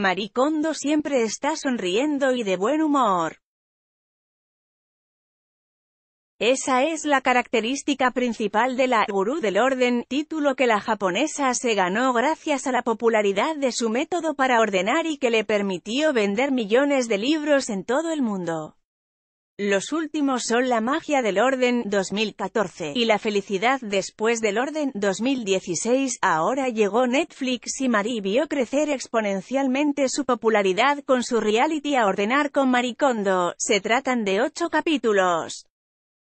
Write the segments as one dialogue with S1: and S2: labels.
S1: Maricondo siempre está sonriendo y de buen humor. Esa es la característica principal de la «Gurú del Orden», título que la japonesa se ganó gracias a la popularidad de su método para ordenar y que le permitió vender millones de libros en todo el mundo. Los últimos son La magia del orden 2014 y La felicidad después del orden 2016. Ahora llegó Netflix y Marie vio crecer exponencialmente su popularidad con su reality a ordenar con Maricondo. Se tratan de ocho capítulos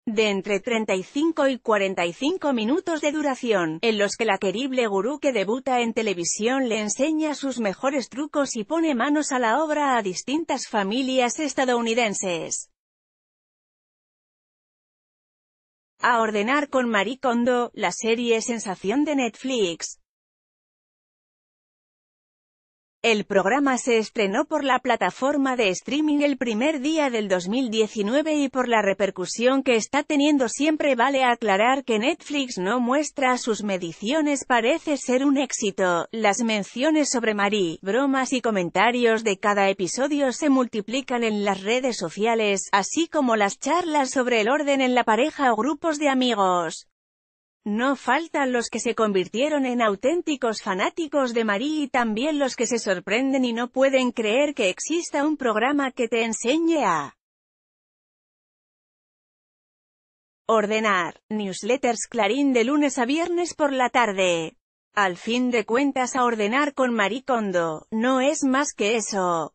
S1: de entre 35 y 45 minutos de duración, en los que la querible gurú que debuta en televisión le enseña sus mejores trucos y pone manos a la obra a distintas familias estadounidenses. a ordenar con Marie Kondo, la serie Sensación de Netflix. El programa se estrenó por la plataforma de streaming el primer día del 2019 y por la repercusión que está teniendo siempre vale aclarar que Netflix no muestra sus mediciones parece ser un éxito. Las menciones sobre Marie, bromas y comentarios de cada episodio se multiplican en las redes sociales, así como las charlas sobre el orden en la pareja o grupos de amigos. No faltan los que se convirtieron en auténticos fanáticos de Marie y también los que se sorprenden y no pueden creer que exista un programa que te enseñe a ordenar newsletters Clarín de lunes a viernes por la tarde. Al fin de cuentas a ordenar con Marie Kondo, no es más que eso.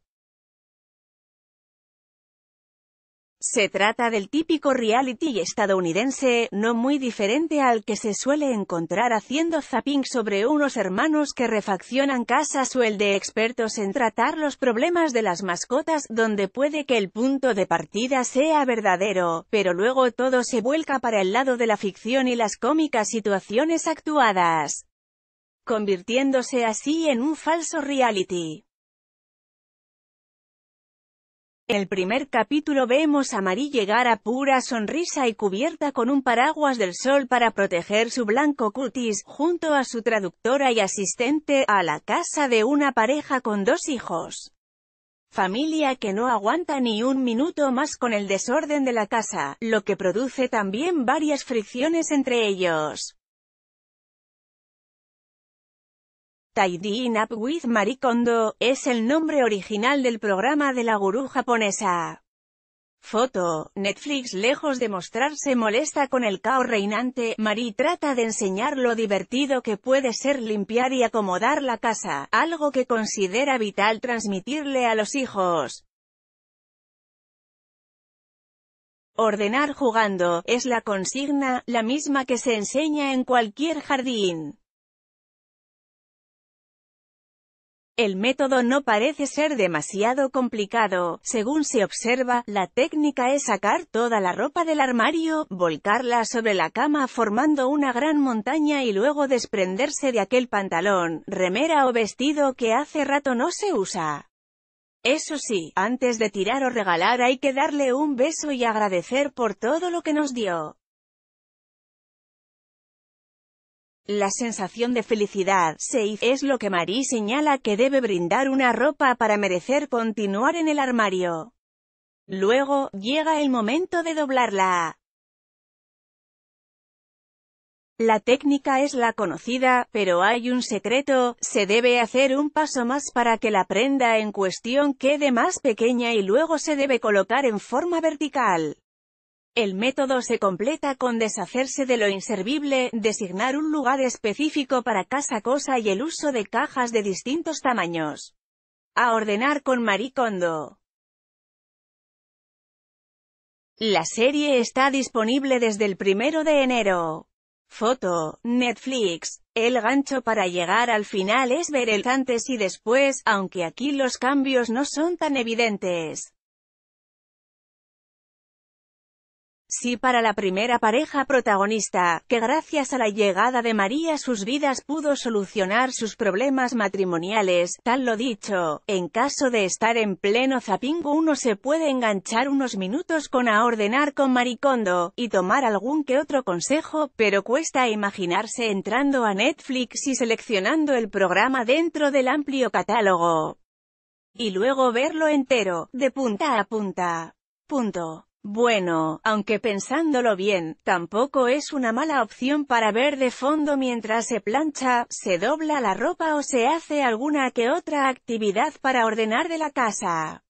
S1: Se trata del típico reality estadounidense, no muy diferente al que se suele encontrar haciendo zapping sobre unos hermanos que refaccionan casas o el de expertos en tratar los problemas de las mascotas, donde puede que el punto de partida sea verdadero, pero luego todo se vuelca para el lado de la ficción y las cómicas situaciones actuadas, convirtiéndose así en un falso reality. El primer capítulo vemos a Marie llegar a pura sonrisa y cubierta con un paraguas del sol para proteger su blanco cutis, junto a su traductora y asistente, a la casa de una pareja con dos hijos. Familia que no aguanta ni un minuto más con el desorden de la casa, lo que produce también varias fricciones entre ellos. Tidying Up with Marie Kondo, es el nombre original del programa de la gurú japonesa. Foto, Netflix lejos de mostrarse molesta con el caos reinante, Marie trata de enseñar lo divertido que puede ser limpiar y acomodar la casa, algo que considera vital transmitirle a los hijos. Ordenar jugando, es la consigna, la misma que se enseña en cualquier jardín. El método no parece ser demasiado complicado, según se observa, la técnica es sacar toda la ropa del armario, volcarla sobre la cama formando una gran montaña y luego desprenderse de aquel pantalón, remera o vestido que hace rato no se usa. Eso sí, antes de tirar o regalar hay que darle un beso y agradecer por todo lo que nos dio. La sensación de felicidad, es lo que Marie señala que debe brindar una ropa para merecer continuar en el armario. Luego, llega el momento de doblarla. La técnica es la conocida, pero hay un secreto, se debe hacer un paso más para que la prenda en cuestión quede más pequeña y luego se debe colocar en forma vertical. El método se completa con deshacerse de lo inservible, designar un lugar específico para casa cosa y el uso de cajas de distintos tamaños. A ordenar con Maricondo. La serie está disponible desde el primero de enero. Foto, Netflix. El gancho para llegar al final es ver el antes y después, aunque aquí los cambios no son tan evidentes. Sí para la primera pareja protagonista, que gracias a la llegada de María sus vidas pudo solucionar sus problemas matrimoniales, tal lo dicho, en caso de estar en pleno zapingo uno se puede enganchar unos minutos con a ordenar con maricondo, y tomar algún que otro consejo, pero cuesta imaginarse entrando a Netflix y seleccionando el programa dentro del amplio catálogo. Y luego verlo entero, de punta a punta. Punto. Bueno, aunque pensándolo bien, tampoco es una mala opción para ver de fondo mientras se plancha, se dobla la ropa o se hace alguna que otra actividad para ordenar de la casa.